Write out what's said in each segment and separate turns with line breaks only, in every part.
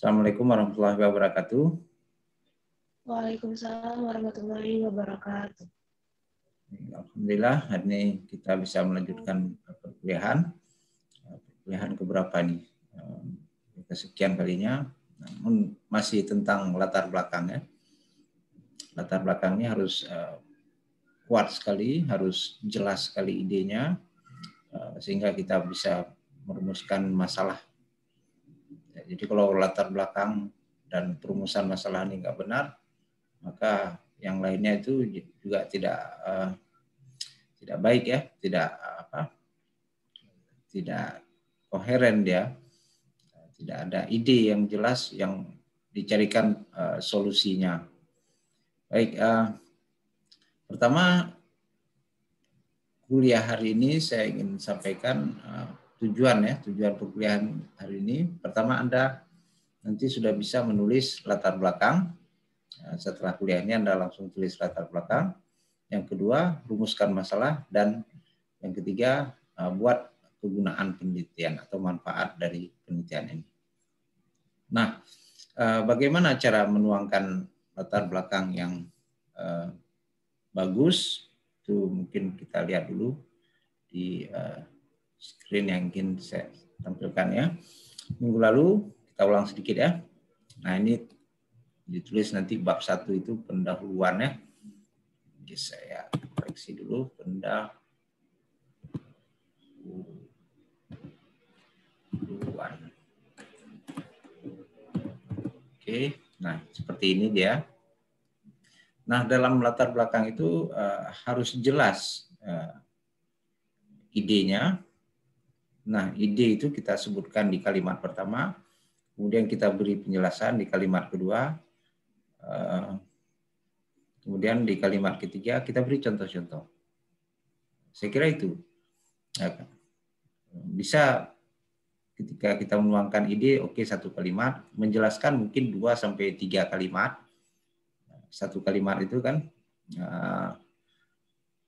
Assalamualaikum warahmatullahi wabarakatuh. Waalaikumsalam warahmatullahi wabarakatuh. Alhamdulillah, hari ini kita bisa melanjutkan perkuliahan. Eh, perkuliahan keberapa nih? Eh, kesekian kalinya, namun masih tentang latar belakangnya. Latar belakangnya harus eh, kuat sekali, harus jelas sekali idenya, sehingga kita bisa merumuskan masalah jadi kalau latar belakang dan perumusan masalah ini nggak benar, maka yang lainnya itu juga tidak uh, tidak baik ya, tidak apa, tidak koheren dia, tidak ada ide yang jelas yang dicarikan uh, solusinya. Baik, uh, pertama kuliah hari ini saya ingin sampaikan uh, tujuan ya, tujuan perkuliahan hari ini. Pertama Anda nanti sudah bisa menulis latar belakang. Nah, setelah kuliah ini Anda langsung tulis latar belakang. Yang kedua, rumuskan masalah dan yang ketiga, uh, buat kegunaan penelitian atau manfaat dari penelitian ini. Nah, uh, bagaimana cara menuangkan latar belakang yang uh, bagus? Itu mungkin kita lihat dulu di uh, screen yang ingin saya tampilkan ya. Minggu lalu kita ulang sedikit ya. Nah ini ditulis nanti bab satu itu pendahuluan ya. Jadi saya koreksi dulu pendahuluan. Oke, nah seperti ini dia. Nah dalam latar belakang itu uh, harus jelas uh, idenya, Nah, ide itu kita sebutkan di kalimat pertama, kemudian kita beri penjelasan di kalimat kedua, eh, kemudian di kalimat ketiga kita beri contoh-contoh. Saya kira itu ya, bisa ketika kita menuangkan ide, oke okay, satu kalimat, menjelaskan mungkin dua sampai tiga kalimat. Satu kalimat itu kan eh,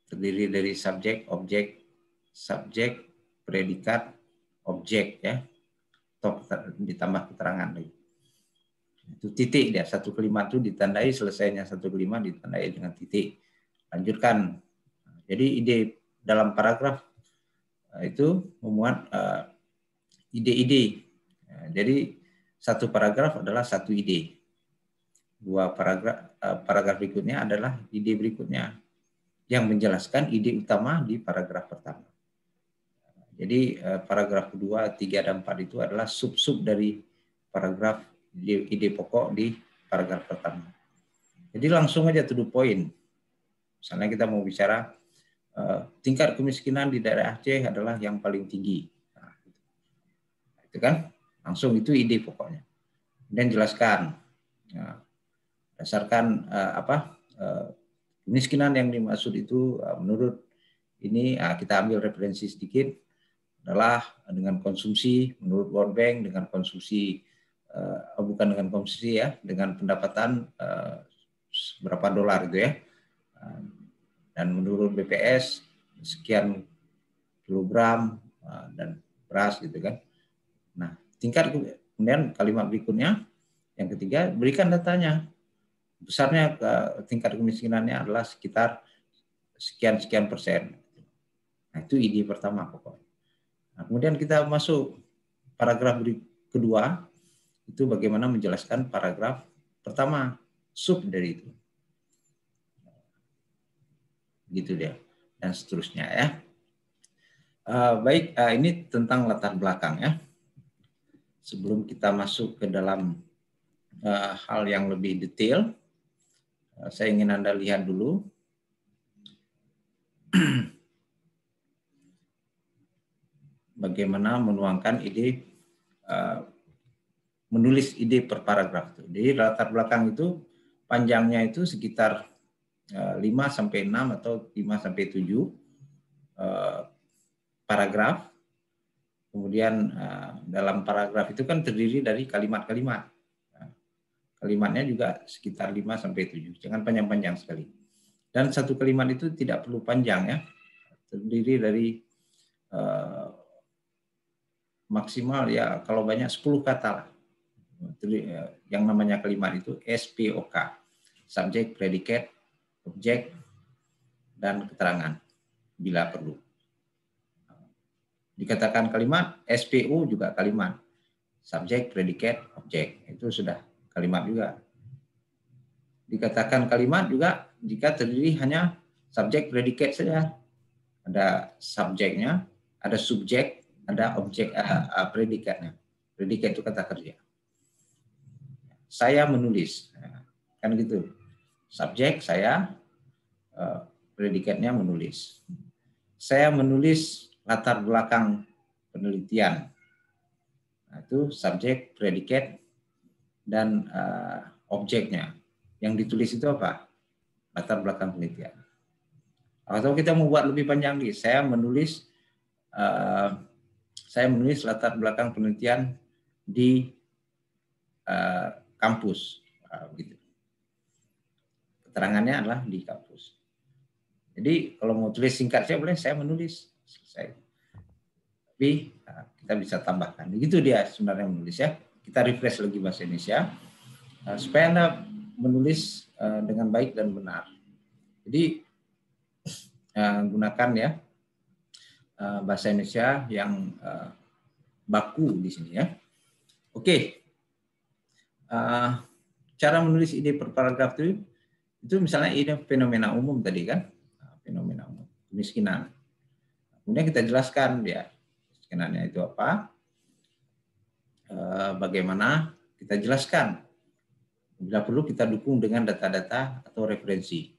terdiri dari subjek, objek, subjek, predikat, objek ya. Top ditambah keterangan lagi. Itu titik ya, satu kelima itu ditandai selesainya satu kelima ditandai dengan titik. Lanjutkan. Jadi ide dalam paragraf eh, itu memuat eh, ide-ide. Eh, jadi satu paragraf adalah satu ide. Dua paragraf paragraf berikutnya adalah ide berikutnya yang menjelaskan ide utama di paragraf pertama. Jadi eh, paragraf kedua, tiga dan empat itu adalah sub-sub dari paragraf ide pokok di paragraf pertama. Jadi langsung aja to the point. Misalnya kita mau bicara eh, tingkat kemiskinan di daerah Aceh adalah yang paling tinggi. Nah, gitu. itu kan langsung itu ide pokoknya. Dan jelaskan nah, dasarkan eh, apa kemiskinan yang dimaksud itu menurut ini ah, kita ambil referensi sedikit adalah dengan konsumsi menurut World Bank dengan konsumsi uh, bukan dengan konsumsi ya dengan pendapatan uh, eh, berapa dolar gitu ya uh, dan menurut BPS sekian kilogram uh, dan beras gitu kan nah tingkat kemudian kalimat berikutnya yang ketiga berikan datanya besarnya uh, tingkat kemiskinannya adalah sekitar sekian sekian persen nah itu ide pertama pokoknya Nah, kemudian kita masuk paragraf kedua, itu bagaimana menjelaskan paragraf pertama, sub dari itu. Gitu dia, dan seterusnya ya. Uh, baik, uh, ini tentang latar belakang ya. Sebelum kita masuk ke dalam uh, hal yang lebih detail, uh, saya ingin Anda lihat dulu. bagaimana menuangkan ide uh, menulis ide per paragraf Jadi latar belakang itu panjangnya itu sekitar uh, eh, 5 sampai 6 atau 5 sampai 7 uh, eh, paragraf. Kemudian uh, dalam paragraf itu kan terdiri dari kalimat-kalimat. Nah, kalimatnya juga sekitar 5 sampai 7. Jangan panjang-panjang sekali. Dan satu kalimat itu tidak perlu panjang ya. Terdiri dari uh, maksimal ya kalau banyak 10 kata lah. Ya, yang namanya kalimat itu SPOK. Subjek, predikat, objek, dan keterangan bila perlu. Dikatakan kalimat, SPU juga kalimat. Subjek, predikat, objek. Itu sudah kalimat juga. Dikatakan kalimat juga jika terdiri hanya subjek, predikat saja. Ada subjeknya, ada subjek, ada objek uh, predikatnya. Predikat itu kata kerja. Saya menulis, kan gitu. Subjek saya, uh, predikatnya menulis. Saya menulis latar belakang penelitian. Nah, itu subjek, predikat, dan uh, objeknya. Yang ditulis itu apa? Latar belakang penelitian. Atau kita mau buat lebih panjang lagi. Saya menulis uh, saya menulis latar belakang penelitian di uh, kampus. Uh, Keterangannya adalah di kampus. Jadi kalau mau tulis singkat saya boleh, saya menulis. Selesai. Tapi uh, kita bisa tambahkan. Begitu dia sebenarnya menulis ya. Kita refresh lagi bahasa Indonesia. Uh, supaya Anda menulis uh, dengan baik dan benar. Jadi uh, gunakan ya Eh, bahasa Indonesia yang eh, baku di sini ya. Oke. Eh, cara menulis ide per paragraf itu itu misalnya ide fenomena umum tadi kan, fenomena umum kemiskinan. Kemudian kita jelaskan ya kemiskinannya itu apa, bagaimana kita jelaskan. Bila perlu kita dukung dengan data-data atau referensi.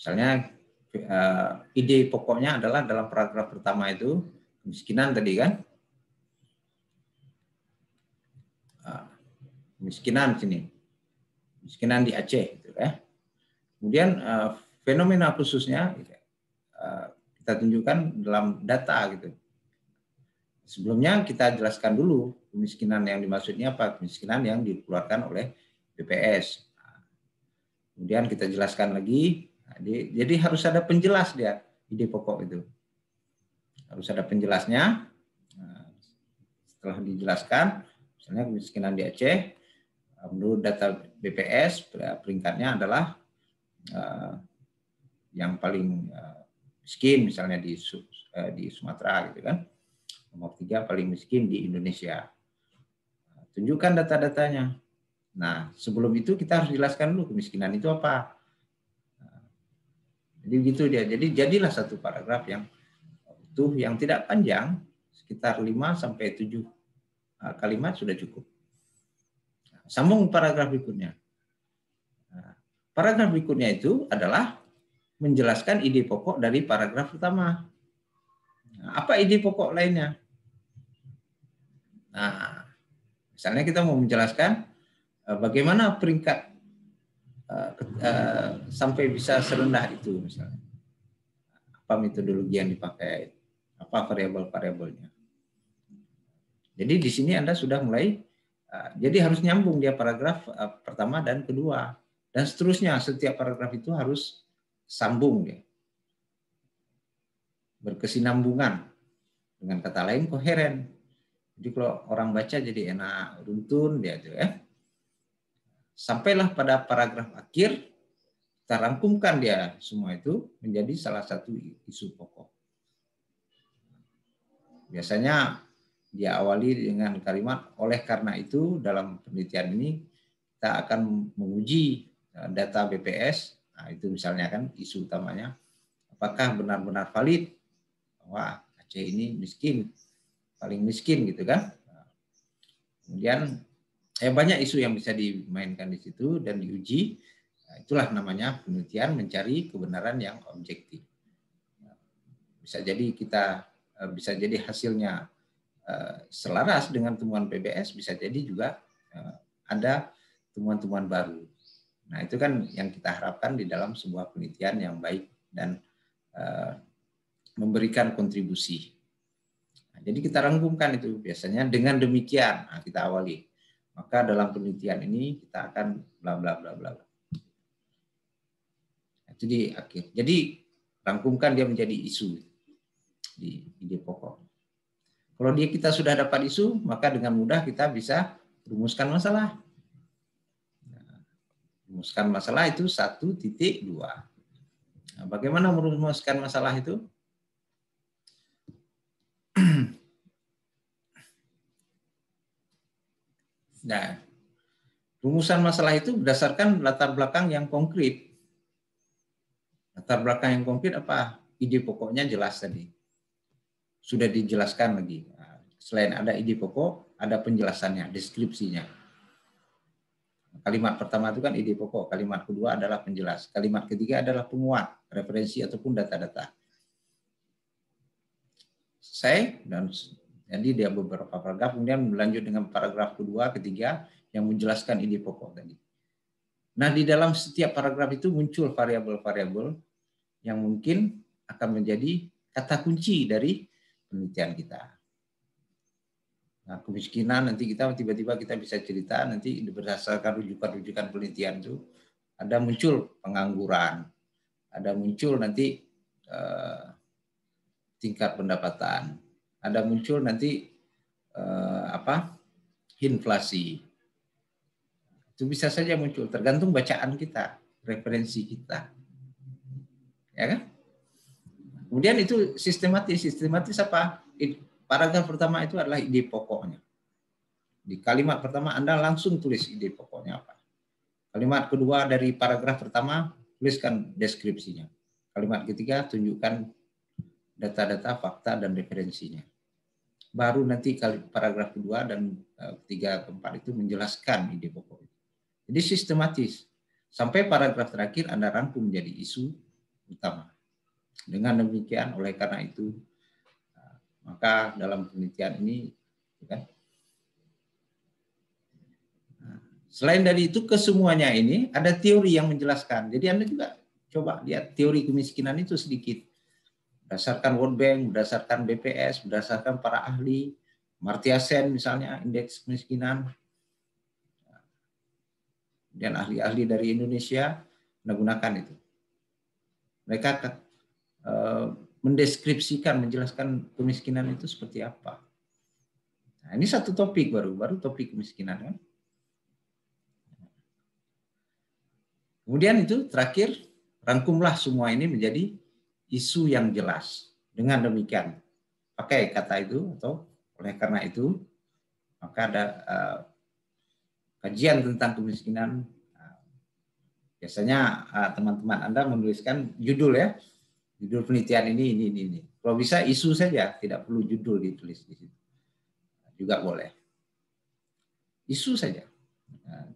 Misalnya uh, ide pokoknya adalah dalam paragraf pertama itu kemiskinan tadi kan uh, kemiskinan sini kemiskinan di Aceh gitu ya kemudian uh, fenomena khususnya uh, kita tunjukkan dalam data gitu sebelumnya kita jelaskan dulu kemiskinan yang dimaksudnya apa kemiskinan yang dikeluarkan oleh BPS nah, kemudian kita jelaskan lagi Nah, jadi, jadi harus ada penjelas dia ide pokok itu. Harus ada penjelasnya. Nah, setelah dijelaskan, misalnya kemiskinan di Aceh, nah, menurut data BPS peringkatnya adalah eh, yang paling eh, miskin misalnya di eh, di Sumatera gitu kan nomor tiga paling miskin di Indonesia tunjukkan data-datanya nah sebelum itu kita harus jelaskan dulu kemiskinan itu apa jadi begitu dia. Jadi jadilah satu paragraf yang utuh yang tidak panjang, sekitar 5 sampai 7 uh, kalimat sudah cukup. Sambung paragraf berikutnya. Nah, paragraf berikutnya itu adalah menjelaskan ide pokok dari paragraf utama. Nah, apa ide pokok lainnya? Nah, misalnya kita mau menjelaskan uh, bagaimana peringkat Eh, eh, sampai bisa serendah itu misalnya apa metodologi yang dipakai apa variabel-variabelnya jadi di sini anda sudah mulai eh, jadi harus nyambung dia paragraf pertama dan kedua dan seterusnya setiap paragraf itu harus sambung ya berkesinambungan dengan kata lain koheren jadi kalau orang baca jadi enak runtun dia tuh ya sampailah pada paragraf akhir kita rangkumkan dia semua itu menjadi salah satu isu pokok. Biasanya dia awali dengan kalimat oleh karena itu dalam penelitian ini kita akan menguji eh, data BPS, nah, itu misalnya kan isu utamanya, apakah benar-benar valid bahwa Aceh ini miskin, paling miskin gitu kan. Nah, kemudian eh, banyak isu yang bisa dimainkan di situ dan diuji. Nah, itulah namanya penelitian mencari kebenaran yang objektif. Bisa jadi kita eh, bisa jadi hasilnya eh, selaras dengan temuan PBS, bisa jadi juga eh, ada temuan-temuan baru. Nah, itu kan yang kita harapkan di dalam sebuah penelitian yang baik dan memberikan kontribusi. Nah, jadi kita rangkumkan itu biasanya dengan demikian nah, kita awali maka dalam penelitian ini kita akan bla bla bla bla. Itu Jadi akhir. Jadi rangkumkan dia menjadi isu di ide pokok. Kalau dia kita sudah dapat isu, maka dengan mudah kita bisa rumuskan masalah. Nah, rumuskan masalah itu satu titik dua. Nah, bagaimana merumuskan masalah itu? Nah, rumusan masalah itu berdasarkan latar belakang yang konkret. Latar belakang yang konkret apa? Ide pokoknya jelas tadi. Sudah dijelaskan lagi. Nah, selain ada ide pokok, ada penjelasannya, deskripsinya. Kalimat pertama itu kan ide pokok, kalimat kedua adalah penjelas, kalimat ketiga adalah penguat, referensi ataupun data-data. Saya dan jadi dia beberapa paragraf, kemudian melanjut dengan paragraf kedua, ketiga yang menjelaskan ide pokok tadi. Nah, di dalam setiap paragraf itu muncul variabel-variabel yang mungkin akan menjadi kata kunci dari penelitian kita. Nah, kemiskinan nanti kita tiba-tiba kita bisa cerita nanti berdasarkan rujukan-rujukan penelitian itu ada muncul pengangguran, ada muncul nanti eh, tingkat pendapatan, ada muncul nanti eh, apa inflasi itu bisa saja muncul tergantung bacaan kita referensi kita ya kan kemudian itu sistematis sistematis apa paragraf pertama itu adalah ide pokoknya di kalimat pertama Anda langsung tulis ide pokoknya apa. Kalimat kedua dari paragraf pertama tuliskan deskripsinya. Kalimat ketiga tunjukkan data-data fakta dan referensinya baru nanti kali paragraf kedua dan eh, ketiga keempat itu menjelaskan ide pokok Jadi sistematis sampai paragraf terakhir Anda rangkum menjadi isu utama. Dengan demikian oleh karena itu eh, maka dalam penelitian ini ya kan, nah, Selain dari itu kesemuanya ini ada teori yang menjelaskan. Jadi Anda juga coba lihat teori kemiskinan itu sedikit berdasarkan World Bank, berdasarkan BPS, berdasarkan para ahli, Martia Sen misalnya indeks kemiskinan, dan ahli-ahli dari Indonesia menggunakan itu. Mereka eh, mendeskripsikan, menjelaskan kemiskinan itu seperti apa. Nah, ini satu topik baru, baru topik kemiskinan kan. Kemudian itu terakhir rangkumlah semua ini menjadi isu yang jelas. Dengan demikian, pakai kata itu atau oleh karena itu, maka ada uh, kajian tentang kemiskinan. Eh, biasanya eh, teman-teman uh, Anda menuliskan judul ya, judul penelitian ini, ini, ini, ini. Kalau bisa isu saja, tidak perlu judul ditulis di situ. Juga boleh. Isu saja.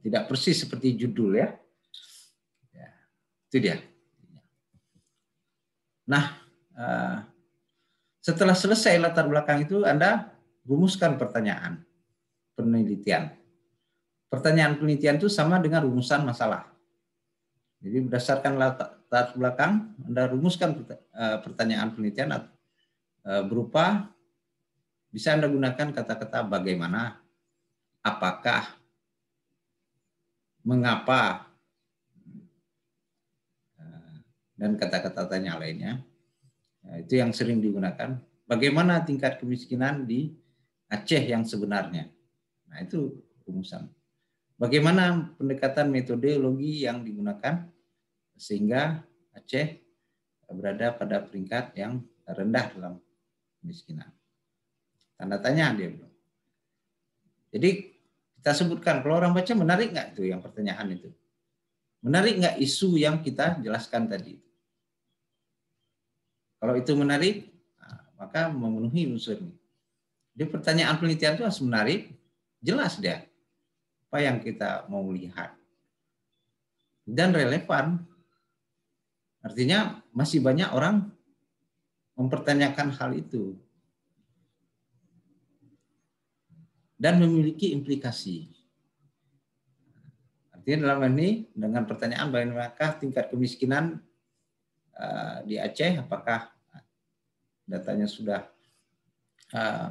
Tidak persis seperti judul ya. ya itu dia. Nah, eh, setelah selesai latar belakang itu, Anda rumuskan pertanyaan penelitian. Pertanyaan penelitian itu sama dengan rumusan masalah. Jadi berdasarkan latar belakang, Anda rumuskan eh, pertanyaan penelitian eh, berupa bisa Anda gunakan kata-kata bagaimana, apakah, mengapa, dan kata-kata tanya lainnya. Nah, itu yang sering digunakan. Bagaimana tingkat kemiskinan di Aceh yang sebenarnya? Nah, itu rumusan. Bagaimana pendekatan metodologi yang digunakan sehingga Aceh berada pada peringkat yang rendah dalam kemiskinan. Tanda tanya dia belum. Jadi kita sebutkan kalau orang baca menarik nggak itu yang pertanyaan itu? Menarik nggak isu yang kita jelaskan tadi? Kalau itu menarik, nah, maka memenuhi unsur ini. Jadi pertanyaan penelitian itu harus menarik, jelas dia apa yang kita mau lihat dan relevan. Artinya masih banyak orang mempertanyakan hal itu dan memiliki implikasi. Artinya dalam ini dengan pertanyaan bagaimana tingkat kemiskinan eh, di Aceh, apakah datanya sudah eh,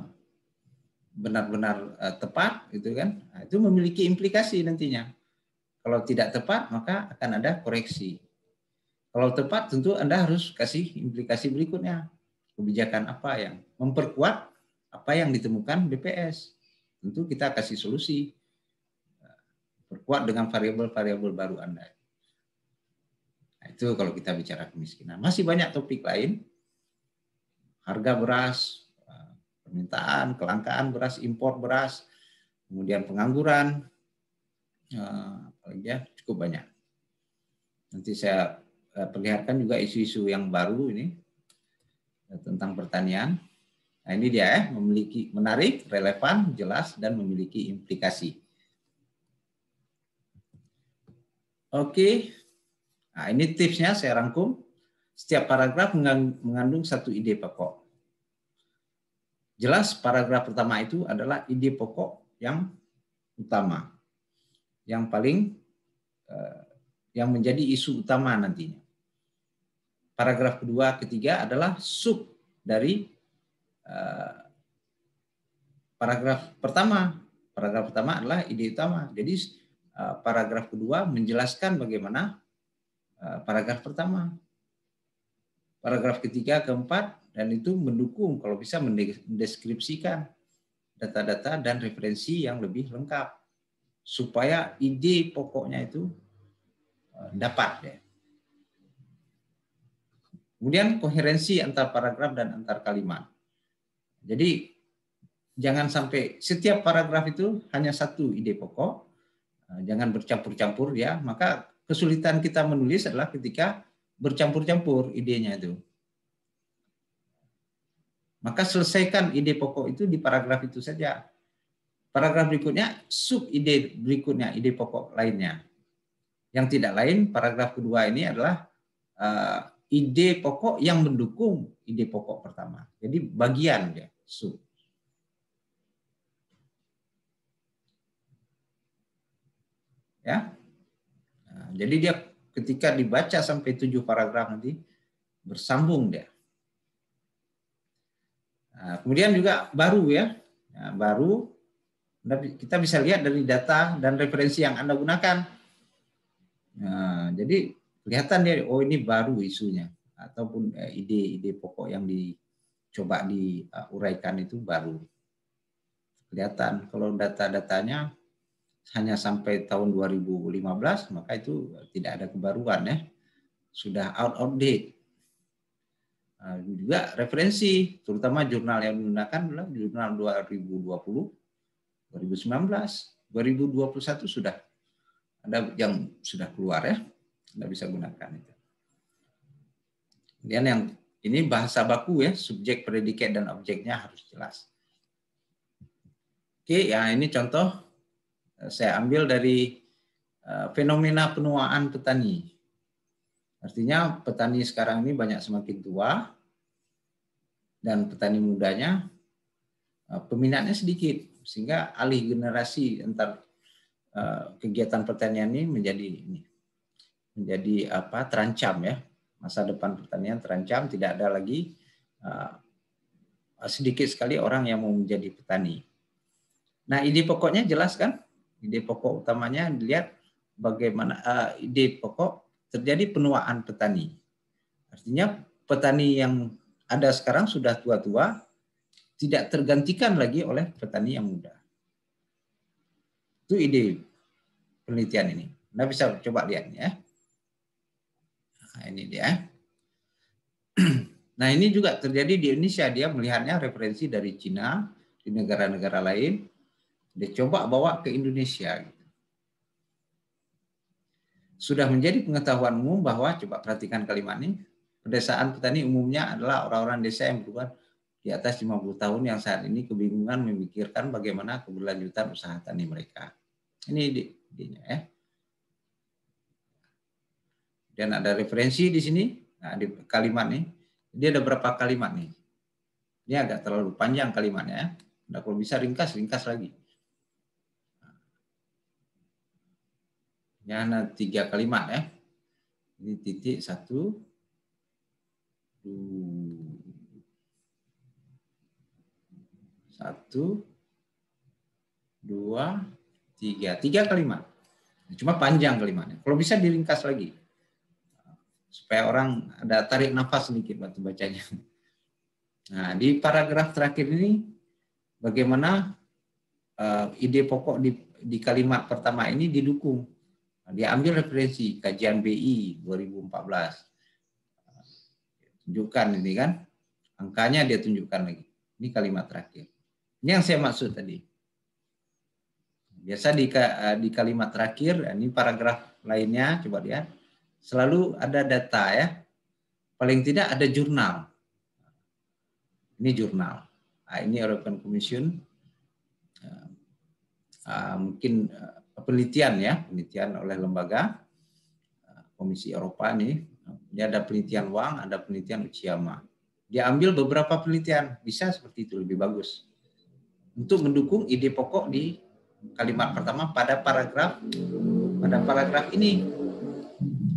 benar-benar eh, tepat gitu kan nah, itu memiliki implikasi nantinya kalau tidak tepat maka akan ada koreksi kalau tepat tentu anda harus kasih implikasi berikutnya kebijakan apa yang memperkuat apa yang ditemukan BPS tentu kita kasih solusi perkuat dengan variabel-variabel baru anda nah, itu kalau kita bicara kemiskinan masih banyak topik lain harga beras, permintaan, kelangkaan beras, impor beras, kemudian pengangguran, eh, apalagi ya cukup banyak. Nanti saya eh, perlihatkan juga isu-isu yang baru ini eh, tentang pertanian. Nah ini dia ya, memiliki menarik, relevan, jelas, dan memiliki implikasi. Oke, nah ini tipsnya saya rangkum. Setiap paragraf mengandung satu ide pokok. Jelas paragraf pertama itu adalah ide pokok yang utama, yang paling eh, yang menjadi isu utama nantinya. Paragraf kedua, ketiga adalah sub dari eh, paragraf pertama. Paragraf pertama adalah ide utama. Jadi eh, paragraf kedua menjelaskan bagaimana paragraf pertama paragraf ketiga, keempat, dan itu mendukung kalau bisa mendeskripsikan data-data dan referensi yang lebih lengkap supaya ide pokoknya itu eh, dapat ya. Kemudian koherensi antar paragraf dan antar kalimat. Jadi jangan sampai setiap paragraf itu hanya satu ide pokok, eh, jangan bercampur-campur ya. Maka kesulitan kita menulis adalah ketika bercampur-campur idenya itu. Maka selesaikan ide pokok itu di paragraf itu saja. Paragraf berikutnya sub ide berikutnya, ide pokok lainnya. Yang tidak lain paragraf kedua ini adalah uh, ide pokok yang mendukung ide pokok pertama. Jadi bagian dia, sub. Ya. Nah, jadi dia ketika dibaca sampai tujuh paragraf nanti bersambung dia. Nah, kemudian juga baru ya, nah, baru kita bisa lihat dari data dan referensi yang anda gunakan. Nah, jadi kelihatan dia, oh ini baru isunya ataupun ide-ide eh, pokok yang dicoba diuraikan itu baru kelihatan. Kalau data-datanya hanya sampai tahun 2015 maka itu tidak ada kebaruan ya sudah out of date nah, juga referensi terutama jurnal yang digunakan adalah jurnal 2020 2019 2021 sudah ada yang sudah keluar ya Anda bisa gunakan itu kemudian yang ini bahasa baku ya subjek predikat dan objeknya harus jelas oke ya ini contoh saya ambil dari eh, fenomena penuaan petani. Artinya petani sekarang ini banyak semakin tua dan petani mudanya eh, peminatnya sedikit sehingga alih generasi antar eh, kegiatan pertanian ini menjadi ini menjadi apa terancam ya masa depan pertanian terancam tidak ada lagi sedikit sekali orang yang mau menjadi petani. Nah, ini pokoknya jelas kan? ide pokok utamanya dilihat bagaimana uh, ide pokok terjadi penuaan petani. Artinya petani yang ada sekarang sudah tua-tua tidak tergantikan lagi oleh petani yang muda. Itu ide penelitian ini. Anda bisa coba lihat ya. Nah, ini dia. Nah ini juga terjadi di Indonesia. Dia melihatnya referensi dari Cina, di negara-negara lain. Dia coba bawa ke Indonesia. Gitu. Sudah menjadi pengetahuan umum bahwa, coba perhatikan kalimat ini, pedesaan petani umumnya adalah orang-orang desa yang berubah di atas 50 tahun yang saat ini kebingungan memikirkan bagaimana keberlanjutan usaha tani mereka. Ini idenya ya. Dan ada referensi di sini, nah di kalimat nih. Dia ada berapa kalimat nih? Ini agak terlalu panjang kalimatnya. Ya. Nah, kalau bisa ringkas, ringkas lagi. ada tiga kalimat ya. Eh. Ini titik satu, dua, satu, dua, tiga. Tiga kalimat. Cuma panjang kalimatnya. Kalau bisa diringkas lagi. Supaya orang ada tarik nafas sedikit waktu bacanya. Nah, di paragraf terakhir ini, bagaimana eh, ide pokok di, di kalimat pertama ini didukung Nah, dia ambil referensi kajian BI 2014. Tunjukkan ini kan. Angkanya dia tunjukkan lagi. Ini kalimat terakhir. Ini yang saya maksud tadi. Biasa di, di kalimat terakhir, ya, ini paragraf lainnya, coba lihat. Selalu ada data ya. Paling tidak ada jurnal. Ini jurnal. Nah, ini European Commission. Uh, mungkin ah, penelitian ya, penelitian oleh lembaga eh, Komisi Eropa nih. Dia ada penelitian Wang, ada penelitian Uchiyama. Dia ambil beberapa penelitian, bisa seperti itu lebih bagus. Untuk mendukung ide pokok di kalimat pertama pada paragraf pada paragraf ini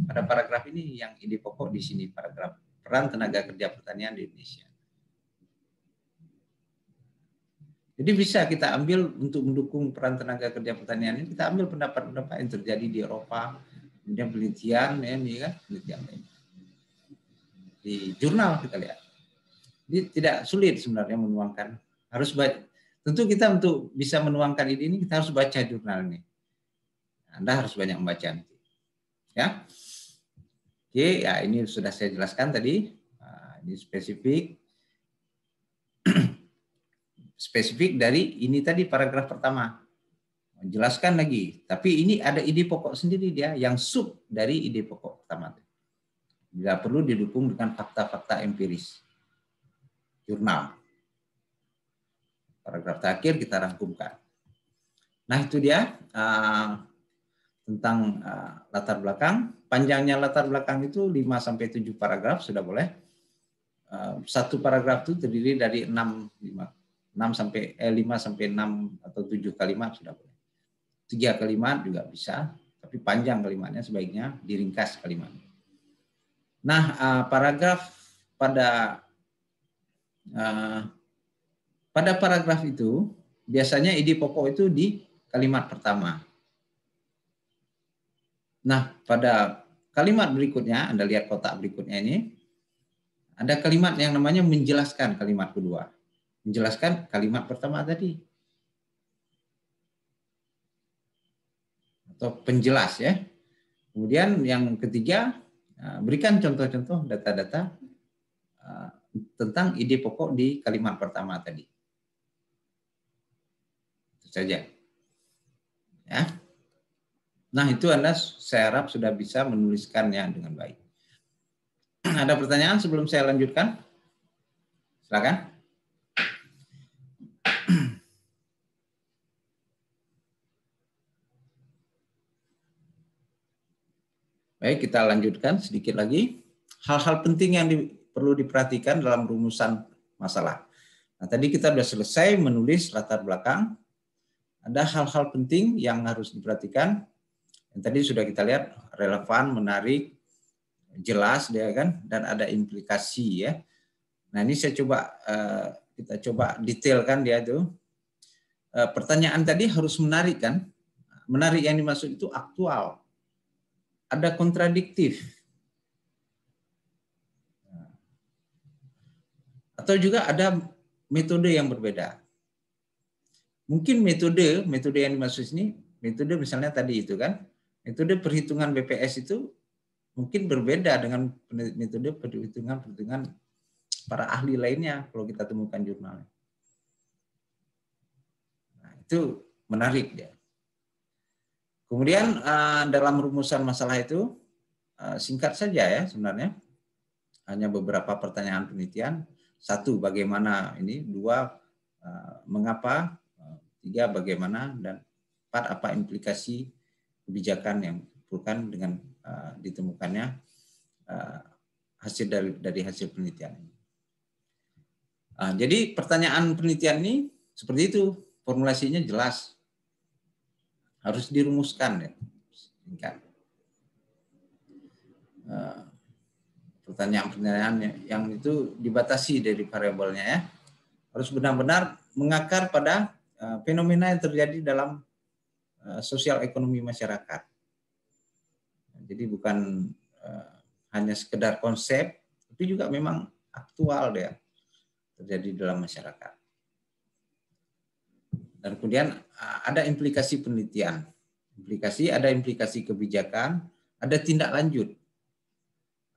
pada paragraf ini yang ide pokok di sini paragraf peran tenaga kerja pertanian di Indonesia. Jadi bisa kita ambil untuk mendukung peran tenaga kerja pertanian ini, kita ambil pendapat-pendapat yang terjadi di Eropa, kemudian penelitian, ya, ini kan penelitian ini Di jurnal kita lihat. Jadi tidak sulit sebenarnya menuangkan. Harus baca. Tentu kita untuk bisa menuangkan ide ini kita harus baca jurnal ini. Anda harus banyak membaca nanti. Ya. Oke, ya ini sudah saya jelaskan tadi. Ah, ini spesifik spesifik dari ini tadi paragraf pertama. Menjelaskan lagi, tapi ini ada ide pokok sendiri dia yang sub dari ide pokok pertama. Bila perlu didukung dengan fakta-fakta empiris. Jurnal. Paragraf terakhir kita rangkumkan. Nah itu dia uh, tentang uh, latar belakang. Panjangnya latar belakang itu 5-7 paragraf sudah boleh. Uh, satu paragraf itu terdiri dari 6, 5, 6 sampai eh, 5 sampai 6 atau 7 kalimat sudah boleh. 3 kalimat juga bisa, tapi panjang kalimatnya sebaiknya diringkas kalimat. Nah, uh, paragraf pada uh, pada paragraf itu biasanya ide pokok itu di kalimat pertama. Nah, pada kalimat berikutnya, Anda lihat kotak berikutnya ini, ada kalimat yang namanya menjelaskan kalimat kedua menjelaskan kalimat pertama tadi. Atau penjelas ya. Kemudian yang ketiga, eh, berikan contoh-contoh data-data eh, tentang ide pokok di kalimat pertama tadi. Itu saja. Ya. Nah, itu Anda saya harap sudah bisa menuliskannya dengan baik. Ada pertanyaan sebelum saya lanjutkan? Silakan. Baik, kita lanjutkan sedikit lagi. Hal-hal penting yang di, perlu diperhatikan dalam rumusan masalah. Nah, tadi kita sudah selesai menulis latar belakang. Ada hal-hal penting yang harus diperhatikan. Yang tadi sudah kita lihat relevan, menarik, jelas dia ya kan dan ada implikasi ya. Nah, ini saya coba eh, kita coba detailkan dia itu. Eh, pertanyaan tadi harus menarik kan? Menarik yang dimaksud itu aktual ada kontradiktif. Atau juga ada metode yang berbeda. Mungkin metode, metode yang dimaksud ini, metode misalnya tadi itu kan, metode perhitungan BPS itu mungkin berbeda dengan metode perhitungan-perhitungan para ahli lainnya kalau kita temukan jurnalnya. Nah, itu menarik ya. Kemudian eh, dalam rumusan masalah itu eh, singkat saja ya sebenarnya. Hanya beberapa pertanyaan penelitian. Satu, bagaimana ini. Dua, eh, mengapa. Tiga, bagaimana. Dan empat, apa implikasi kebijakan yang dikumpulkan dengan ditemukannya hasil dari, dari hasil penelitian ini. Ah, jadi pertanyaan penelitian ini seperti itu, formulasinya jelas harus dirumuskan ya. Singkat. Eh, pertanyaan-pertanyaan yang itu dibatasi dari variabelnya ya. Harus benar-benar mengakar pada eh, fenomena yang terjadi dalam eh, sosial ekonomi masyarakat. Jadi bukan hanya sekedar konsep, tapi juga memang aktual ya terjadi dalam masyarakat. Dan kemudian eh, ada implikasi penelitian. Implikasi ada implikasi kebijakan, ada tindak lanjut.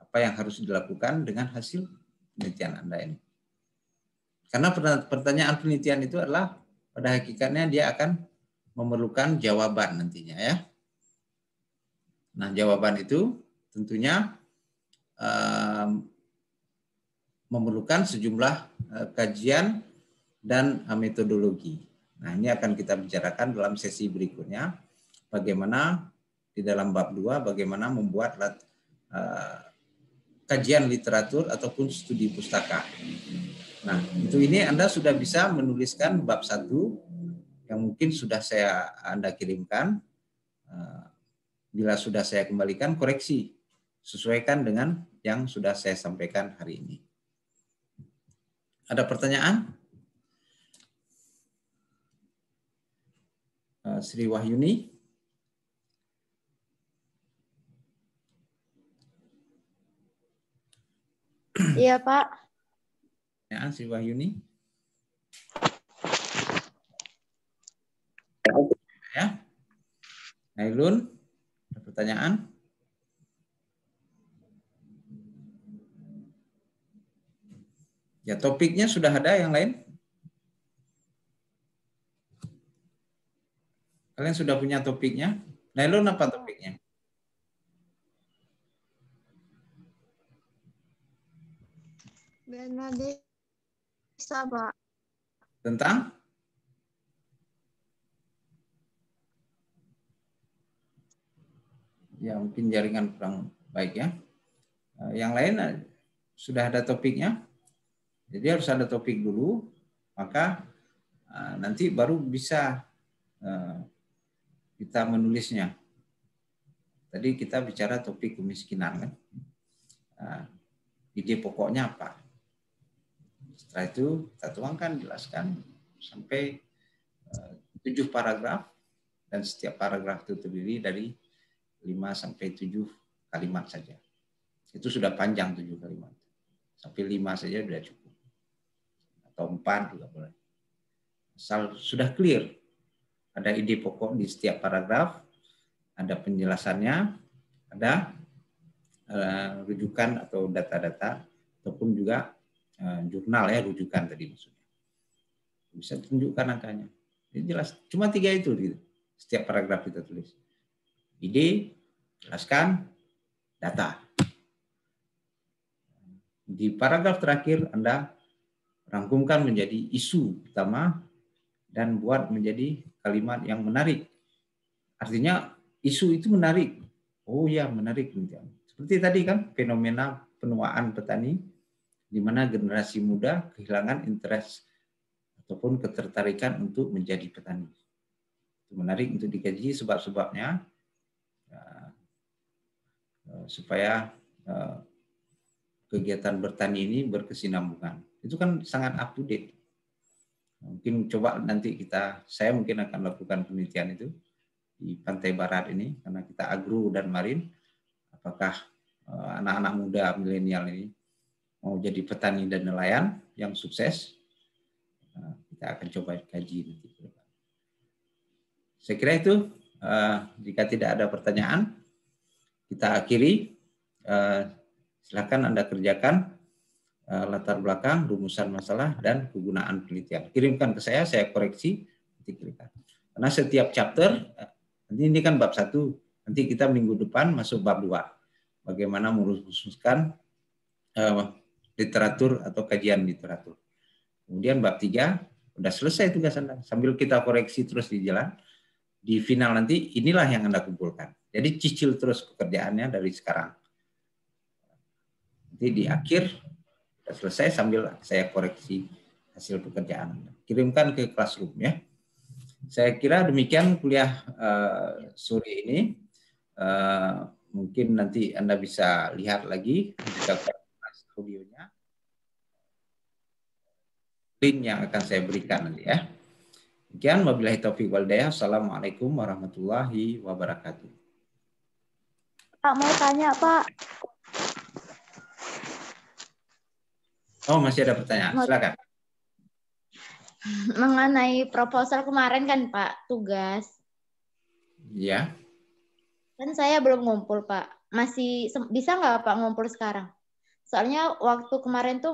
Apa yang harus dilakukan dengan hasil penelitian Anda ini. Karena pertanyaan penelitian itu adalah pada hakikatnya dia akan memerlukan jawaban nantinya ya. Nah, jawaban itu tentunya um, memerlukan sejumlah uh, kajian dan uh, metodologi. Nah, ini akan kita bicarakan dalam sesi berikutnya bagaimana di dalam bab 2 bagaimana membuat uh, kajian literatur ataupun studi pustaka. Nah, itu ini Anda sudah bisa menuliskan bab 1 yang mungkin sudah saya Anda kirimkan. Uh, bila sudah saya kembalikan koreksi sesuaikan dengan yang sudah saya sampaikan hari ini. Ada pertanyaan? Eh, Sri Wahyuni. Iya, Pak. Ya, Sri Wahyuni. Ya. Nailun, ada pertanyaan? Ya, topiknya sudah ada yang lain? Kalian sudah punya topiknya? Nailon apa topiknya? Benadesa, Pak. Tentang? Ya, mungkin jaringan kurang baik ya. Eh, yang lain eh, sudah ada topiknya. Jadi harus ada topik dulu, maka eh, nanti baru bisa kita menulisnya. Tadi kita bicara topik kemiskinan kan. Nah, ide pokoknya apa? Setelah itu kita tuangkan, jelaskan sampai eh, tujuh paragraf dan setiap paragraf itu terdiri dari lima sampai tujuh kalimat saja. Itu sudah panjang tujuh kalimat. Sampai lima saja sudah cukup. Atau empat juga boleh. Asal sudah clear ada ide pokok di setiap paragraf, ada penjelasannya, ada eh, rujukan atau data-data ataupun juga eh, jurnal ya rujukan tadi maksudnya. Bisa tunjukkan angkanya. Ini jelas cuma tiga itu gitu. Setiap paragraf kita tulis. Ide, jelaskan, data. Di paragraf terakhir Anda rangkumkan menjadi isu utama dan buat menjadi kalimat yang menarik. Artinya isu itu menarik. Oh ya, menarik. Seperti tadi kan fenomena penuaan petani di mana generasi muda kehilangan interest ataupun ketertarikan untuk menjadi petani. Itu menarik untuk dikaji sebab-sebabnya eh, eh, supaya eh, kegiatan bertani ini berkesinambungan. Itu kan sangat up to date. Mungkin coba nanti kita, saya mungkin akan lakukan penelitian itu di Pantai Barat ini karena kita agro dan marin. Apakah eh, anak-anak muda milenial ini mau jadi petani dan nelayan yang sukses? Eh, kita akan coba kaji nanti. Saya kira itu. Eh, jika tidak ada pertanyaan, kita akhiri. Silakan Anda kerjakan Eh, latar belakang, rumusan masalah, dan kegunaan penelitian. Kirimkan ke saya, saya koreksi, nanti kirimkan. Karena setiap chapter, eh, nanti ini kan bab satu, nanti kita minggu depan masuk bab dua. Bagaimana merumuskan uh, literatur atau kajian literatur. Kemudian bab tiga, sudah selesai tugas Anda. Sambil kita koreksi terus di jalan, di final nanti inilah yang Anda kumpulkan. Jadi cicil terus pekerjaannya dari sekarang. Nanti di akhir selesai sambil saya koreksi hasil pekerjaan Kirimkan ke Classroom ya. Saya kira demikian kuliah uh, sore ini. Uh, mungkin nanti Anda bisa lihat lagi jika audionya. Link yang akan saya berikan nanti ya. Demikian wabillahi taufiq wal Assalamualaikum warahmatullahi wabarakatuh. Pak mau tanya Pak, Oh, masih ada pertanyaan. Silakan. Mengenai proposal kemarin kan, Pak, tugas. Iya. Kan saya belum ngumpul, Pak. Masih bisa nggak Pak ngumpul sekarang? Soalnya waktu kemarin tuh